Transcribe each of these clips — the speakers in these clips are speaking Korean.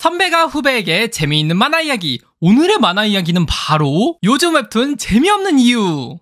선배가 후배에게 재미있는 만화 이야기. 오늘의 만화 이야기는 바로 요즘 웹툰 재미없는 이유.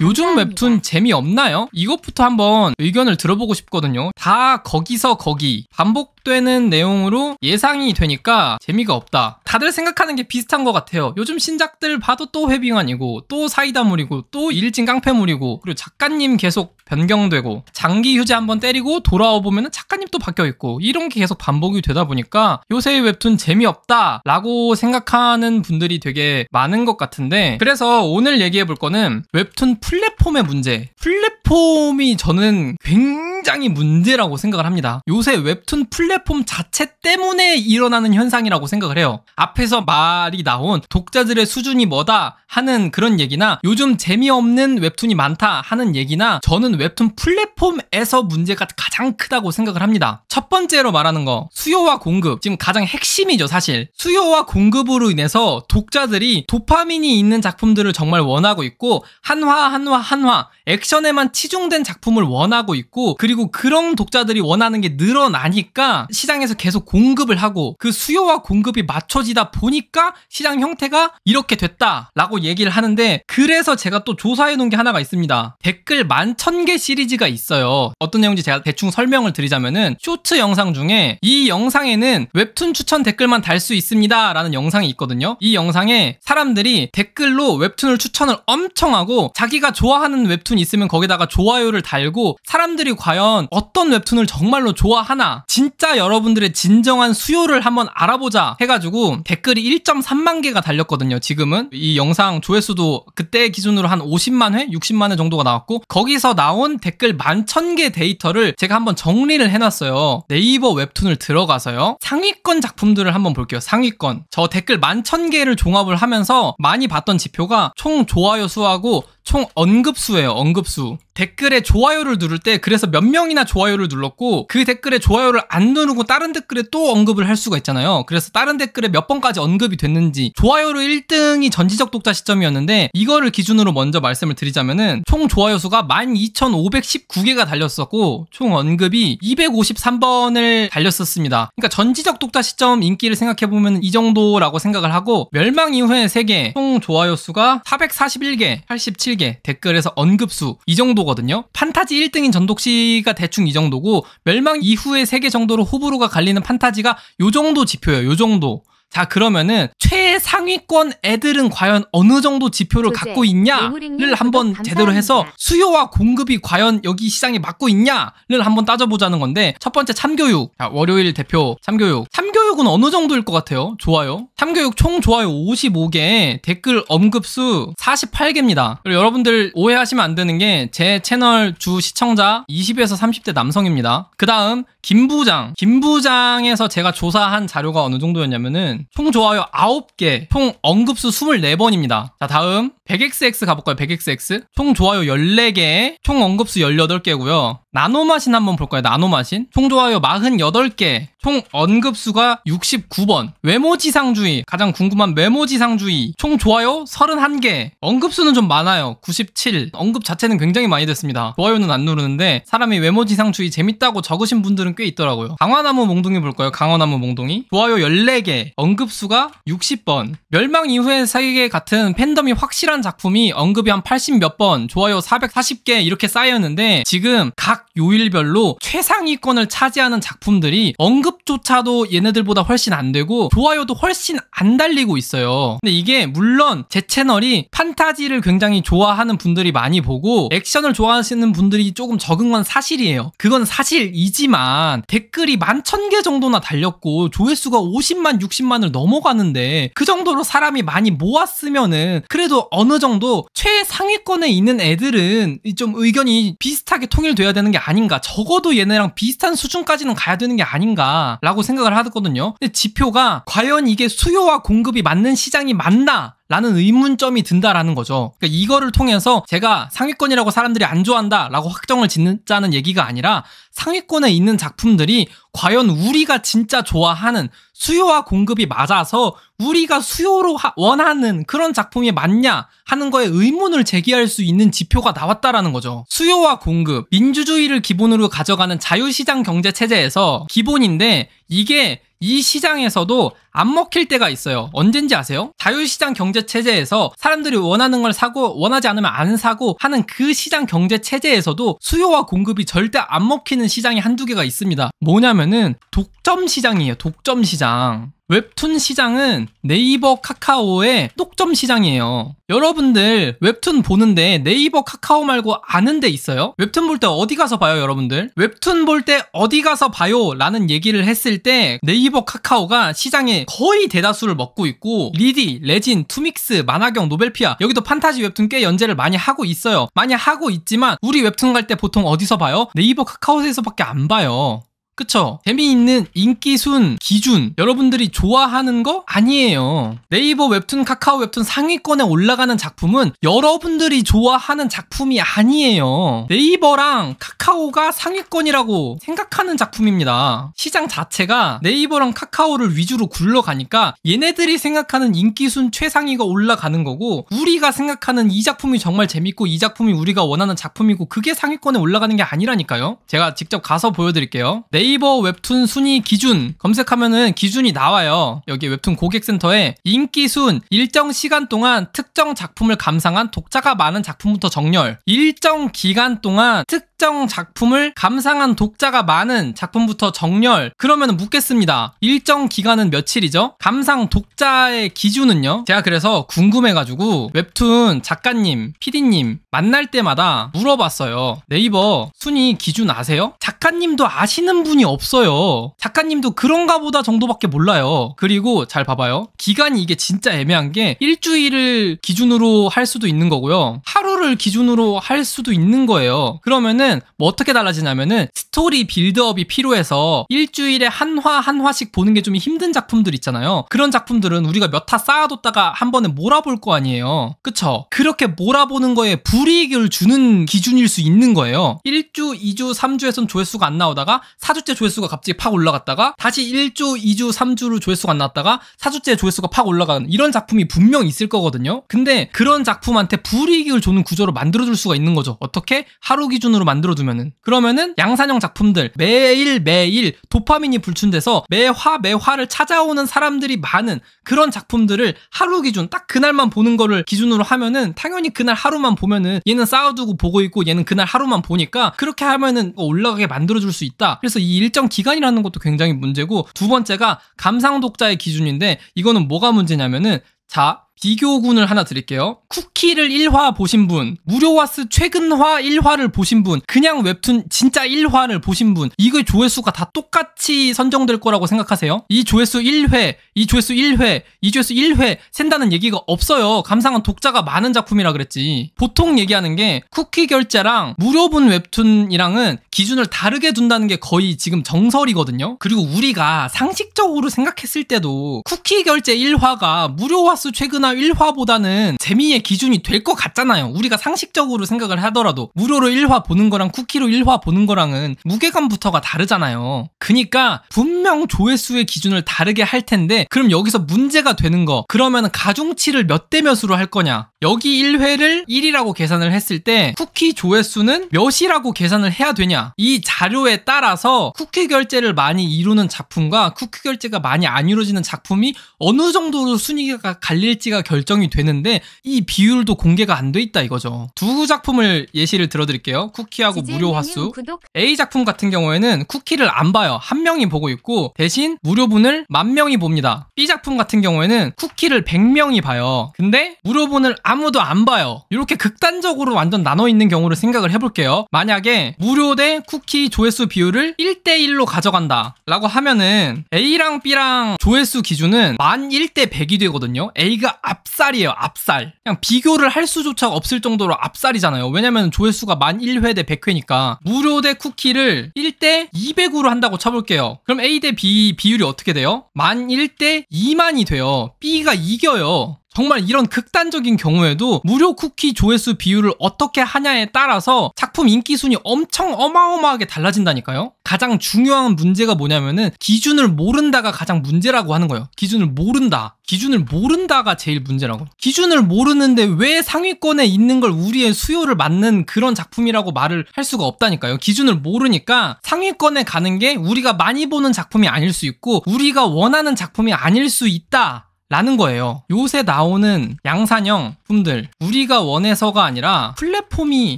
요즘 웹툰 재미없나요? 이것부터 한번 의견을 들어보고 싶거든요. 다 거기서 거기 반복 되는 내용으로 예상이 되니까 재미가 없다. 다들 생각하는 게 비슷한 것 같아요. 요즘 신작들 봐도 또 회빙안이고 또 사이다물이고 또 일진 깡패물이고 그리고 작가님 계속 변경되고 장기 휴지 한번 때리고 돌아와 보면 작가님 또 바뀌어 있고 이런 게 계속 반복이 되다 보니까 요새 웹툰 재미없다 라고 생각하는 분들이 되게 많은 것 같은데 그래서 오늘 얘기해 볼 거는 웹툰 플랫폼의 문제 플랫폼이 저는 굉장히 굉장히 문제라고 생각을 합니다. 요새 웹툰 플랫폼 자체 때문에 일어나는 현상이라고 생각을 해요. 앞에서 말이 나온 독자들의 수준이 뭐다 하는 그런 얘기나 요즘 재미없는 웹툰이 많다 하는 얘기나 저는 웹툰 플랫폼에서 문제가 가장 크다고 생각을 합니다. 첫 번째로 말하는 거 수요와 공급 지금 가장 핵심이죠 사실 수요와 공급으로 인해서 독자들이 도파민이 있는 작품들을 정말 원하고 있고 한화 한화 한화 액션에만 치중된 작품을 원하고 있고 그리고 그리고 그런 독자들이 원하는 게 늘어나니까 시장에서 계속 공급을 하고 그 수요와 공급이 맞춰지다 보니까 시장 형태가 이렇게 됐다라고 얘기를 하는데 그래서 제가 또 조사해 놓은 게 하나가 있습니다. 댓글 만천개 시리즈가 있어요. 어떤 내용인지 제가 대충 설명을 드리자면은 쇼츠 영상 중에 이 영상에는 웹툰 추천 댓글만 달 수 있습니다 라는 영상이 있거든요. 이 영상에 사람들이 댓글로 웹툰을 추천을 엄청 하고 자기가 좋아하는 웹툰 있으면 거기다가 좋아요를 달고 사람들이 과연 그러 어떤 웹툰을 정말로 좋아하나 진짜 여러분들의 진정한 수요를 한번 알아보자 해가지고 댓글이 1.3만 개가 달렸거든요 지금은 이 영상 조회수도 그때 기준으로 한 50만 회? 60만 회 정도가 나왔고 거기서 나온 댓글 11,000개 데이터를 제가 한번 정리를 해놨어요 네이버 웹툰을 들어가서요 상위권 작품들을 한번 볼게요 상위권 저 댓글 11,000개를 종합을 하면서 많이 봤던 지표가 총 좋아요 수하고 총 언급수예요. 언급수. 댓글에 좋아요를 누를 때 그래서 몇 명이나 좋아요를 눌렀고 그 댓글에 좋아요를 안 누르고 다른 댓글에 또 언급을 할 수가 있잖아요. 그래서 다른 댓글에 몇 번까지 언급이 됐는지 좋아요로 1등이 전지적 독자 시점이었는데 이거를 기준으로 먼저 말씀을 드리자면은 총 좋아요 수가 12,519개가 달렸었고 총 언급이 253번을 달렸었습니다. 그러니까 전지적 독자 시점 인기를 생각해 보면 이 정도라고 생각을 하고 멸망 이후에 3개 총 좋아요 수가 441개, 87개 7개, 댓글에서 언급수 이 정도거든요. 판타지 1등인 전독씨가 대충 이 정도고 멸망 이후에 3개 정도로 호불호가 갈리는 판타지가 요 정도 지표예요. 요 정도. 자 그러면은 최상위권 애들은 과연 어느 정도 지표를 조제, 갖고 있냐를 한번 제대로 해서 수요와 공급이 과연 여기 시장에 맞고 있냐를 한번 따져보자는 건데 첫 번째 참교육 자, 월요일 대표 참교육 참교육은 어느 정도일 것 같아요? 좋아요 참교육 총 좋아요 55개 댓글 언급수 48개입니다 그리고 여러분들 오해하시면 안 되는 게 제 채널 주 시청자 20에서 30대 남성입니다 그 다음 김 부장, 김 부장에서 제가 조사한 자료가 어느 정도였냐면은 총 좋아요 9개, 총 언급수 24번입니다. 자, 다음 100XX 가볼까요? 100XX? 총 좋아요 14개, 총 언급수 18개고요. 나노마신 한번 볼까요? 나노마신? 총 좋아요 48개, 총 언급수가 69번. 외모지상주의, 가장 궁금한 외모지상주의. 총 좋아요 31개. 언급수는 좀 많아요. 97. 언급 자체는 굉장히 많이 됐습니다. 좋아요는 안 누르는데 사람이 외모지상주의 재밌다고 적으신 분들은 꽤 있더라고요. 강화나무 몽둥이 볼까요? 강화나무 몽둥이. 좋아요 14개, 언급수가 60번. 멸망 이후의 세계 같은 팬덤이 확실한 한 작품이 언급이 한 80 몇 번, 좋아요 440개 이렇게 쌓였는데 지금 각 요일별로 최상위권을 차지하는 작품들이 언급조차도 얘네들보다 훨씬 안 되고 좋아요도 훨씬 안 달리고 있어요. 근데 이게 물론 제 채널이 판타지를 굉장히 좋아하는 분들이 많이 보고 액션을 좋아하시는 분들이 조금 적은 건 사실이에요. 그건 사실이지만 댓글이 만천개 정도나 달렸고 조회수가 50만, 60만을 넘어가는데 그 정도로 사람이 많이 모았으면은 그래도 어느 어느 정도 최상위권에 있는 애들은 좀 의견이 비슷하게 통일돼야 되는 게 아닌가 적어도 얘네랑 비슷한 수준까지는 가야 되는 게 아닌가 라고 생각을 하거든요 근데 지표가 과연 이게 수요와 공급이 맞는 시장이 맞나 라는 의문점이 든다라는 거죠. 그러니까 이거를 통해서 제가 상위권이라고 사람들이 안 좋아한다 라고 확정을 짓자는 는 얘기가 아니라 상위권에 있는 작품들이 과연 우리가 진짜 좋아하는 수요와 공급이 맞아서 우리가 수요로 원하는 그런 작품이 맞냐 하는 거에 의문을 제기할 수 있는 지표가 나왔다라는 거죠. 수요와 공급, 민주주의를 기본으로 가져가는 자유시장 경제 체제에서 기본인데 이게 이 시장에서도 안 먹힐 때가 있어요. 언젠지 아세요? 자유시장 경제 체제에서 사람들이 원하는 걸 사고 원하지 않으면 안 사고 하는 그 시장 경제 체제에서도 수요와 공급이 절대 안 먹히는 시장이 한두 개가 있습니다. 뭐냐면은 독점 시장이에요. 독점 시장. 웹툰 시장은 네이버 카카오의 똑점 시장이에요. 여러분들 웹툰 보는데 네이버 카카오 말고 아는 데 있어요? 웹툰 볼 때 어디 가서 봐요 여러분들? 웹툰 볼 때 어디 가서 봐요 라는 얘기를 했을 때 네이버 카카오가 시장의 거의 대다수를 먹고 있고 리디, 레진, 투믹스, 만화경, 노벨피아 여기도 판타지 웹툰 꽤 연재를 많이 하고 있어요. 많이 하고 있지만 우리 웹툰 갈 때 보통 어디서 봐요? 네이버 카카오에서밖에 안 봐요. 그쵸? 재미있는 인기순, 기준, 여러분들이 좋아하는 거 아니에요. 네이버 웹툰, 카카오 웹툰 상위권에 올라가는 작품은 여러분들이 좋아하는 작품이 아니에요. 네이버랑 카카오가 상위권이라고 생각하는 작품입니다. 시장 자체가 네이버랑 카카오를 위주로 굴러가니까 얘네들이 생각하는 인기순 최상위가 올라가는 거고 우리가 생각하는 이 작품이 정말 재밌고 이 작품이 우리가 원하는 작품이고 그게 상위권에 올라가는 게 아니라니까요. 제가 직접 가서 보여드릴게요. 네이버 네이버 웹툰 순위 기준 검색하면은 기준이 나와요. 여기 웹툰 고객센터에 인기 순 일정 시간 동안 특정 작품을 감상한 독자가 많은 작품부터 정렬 일정 기간 동안 특 특정 작품을 감상한 독자가 많은 작품부터 정렬 그러면 묻겠습니다. 일정 기간은 며칠이죠? 감상 독자의 기준은요? 제가 그래서 궁금해가지고 웹툰 작가님, 피디님 만날 때마다 물어봤어요. 네이버 순위 기준 아세요? 작가님도 아시는 분이 없어요. 작가님도 그런가 보다 정도밖에 몰라요. 그리고 잘 봐봐요. 기간이 이게 진짜 애매한 게 일주일을 기준으로 할 수도 있는 거고요. 하루를 기준으로 할 수도 있는 거예요. 그러면은 이거는 뭐 어떻게 달라지냐면은 스토리 빌드업이 필요해서 일주일에 한 화 한 화씩 보는 게 좀 힘든 작품들 있잖아요. 그런 작품들은 우리가 몇 화 쌓아뒀다가 한 번에 몰아볼 거 아니에요. 그쵸? 그렇게 몰아보는 거에 불이익을 주는 기준일 수 있는 거예요. 1주, 2주, 3주에선 조회수가 안 나오다가 4주째 조회수가 갑자기 팍 올라갔다가 다시 1주, 2주, 3주를 조회수가 안 나왔다가 4주째 조회수가 팍 올라가는 이런 작품이 분명 있을 거거든요. 근데 그런 작품한테 불이익을 주는 구조로 만들어줄 수가 있는 거죠. 어떻게? 하루 기준으로 만들 만들어두면은 그러면은 양산형 작품들 매일 매일 도파민이 불춘돼서 매화 매화를 찾아오는 사람들이 많은 그런 작품들을 하루 기준 딱 그날만 보는 거를 기준으로 하면은 당연히 그날 하루만 보면은 얘는 쌓아두고 보고 있고 얘는 그날 하루만 보니까 그렇게 하면은 뭐 올라가게 만들어줄 수 있다. 그래서 이 일정 기간이라는 것도 굉장히 문제고 두 번째가 감상 독자의 기준인데 이거는 뭐가 문제냐면은 자 비교군을 하나 드릴게요. 쿠키를 1화 보신 분, 무료화스 최근화 1화를 보신 분, 그냥 웹툰 진짜 1화를 보신 분, 이거 조회수가 다 똑같이 선정될 거라고 생각하세요? 이 조회수 1회, 이 조회수 1회, 이 조회수 1회 센다는 얘기가 없어요. 감상은 독자가 많은 작품이라 그랬지. 보통 얘기하는 게 쿠키 결제랑 무료분 웹툰이랑은 기준을 다르게 둔다는 게 거의 지금 정설이거든요. 그리고 우리가 상식적으로 생각했을 때도 쿠키 결제 1화가 무료화수 최근화 1화나 1화보다는 재미의 기준이 될 것 같잖아요. 우리가 상식적으로 생각을 하더라도 무료로 1화 보는 거랑 쿠키로 1화 보는 거랑은 무게감부터가 다르잖아요. 그니까 분명 조회수의 기준을 다르게 할 텐데 그럼 여기서 문제가 되는 거 그러면 가중치를 몇 대 몇으로 할 거냐 여기 1회를 1이라고 계산을 했을 때 쿠키 조회수는 몇이라고 계산을 해야 되냐 이 자료에 따라서 쿠키 결제를 많이 이루는 작품과 쿠키 결제가 많이 안 이루어지는 작품이 어느 정도로 순위가 갈릴지가 결정이 되는데 이 비율도 공개가 안 돼 있다 이거죠 두 작품을 예시를 들어드릴게요 쿠키하고 무료 화수 A 작품 같은 경우에는 쿠키를 안 봐요 한 명이 보고 있고 대신 무료분을 만 명이 봅니다 B 작품 같은 경우에는 쿠키를 100명이 봐요 근데 무료분을 아무도 안 봐요 이렇게 극단적으로 완전 나눠 있는 경우를 생각을 해볼게요 만약에 무료 대 쿠키 조회수 비율을 1대1로 가져간다 라고 하면은 A랑 B랑 조회수 기준은 만 1대 100이 되거든요 A가 압살이에요 압살 그냥 비교를 할 수조차 없을 정도로 압살이잖아요 왜냐면 조회수가 만 1회 대 100회니까 무료 대 쿠키를 1대 200으로 한다고 쳐볼게요 그럼 A 대 B 비율이 어떻게 돼요? 만 1대 2만이 돼요 B가 이겨요 정말 이런 극단적인 경우에도 무료 쿠키 조회수 비율을 어떻게 하냐에 따라서 작품 인기 순위 엄청 어마어마하게 달라진다니까요. 가장 중요한 문제가 뭐냐면은 기준을 모른다가 가장 문제라고 하는 거예요. 기준을 모른다. 기준을 모른다가 제일 문제라고. 기준을 모르는데 왜 상위권에 있는 걸 우리의 수요를 맞는 그런 작품이라고 말을 할 수가 없다니까요. 기준을 모르니까 상위권에 가는 게 우리가 많이 보는 작품이 아닐 수 있고 우리가 원하는 작품이 아닐 수 있다. 라는 거예요. 요새 나오는 양산형 품들 우리가 원해서가 아니라 플랫폼이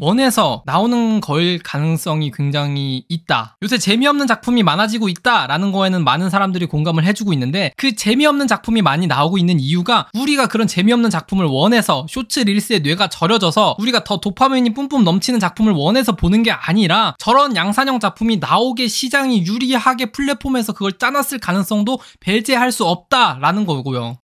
원해서 나오는 걸 가능성이 굉장히 있다. 요새 재미없는 작품이 많아지고 있다라는 거에는 많은 사람들이 공감을 해주고 있는데 그 재미없는 작품이 많이 나오고 있는 이유가 우리가 그런 재미없는 작품을 원해서 쇼츠 릴스의 뇌가 절여져서 우리가 더 도파민이 뿜뿜 넘치는 작품을 원해서 보는 게 아니라 저런 양산형 작품이 나오게 시장이 유리하게 플랫폼에서 그걸 짜놨을 가능성도 배제할 수 없다라는 거고요.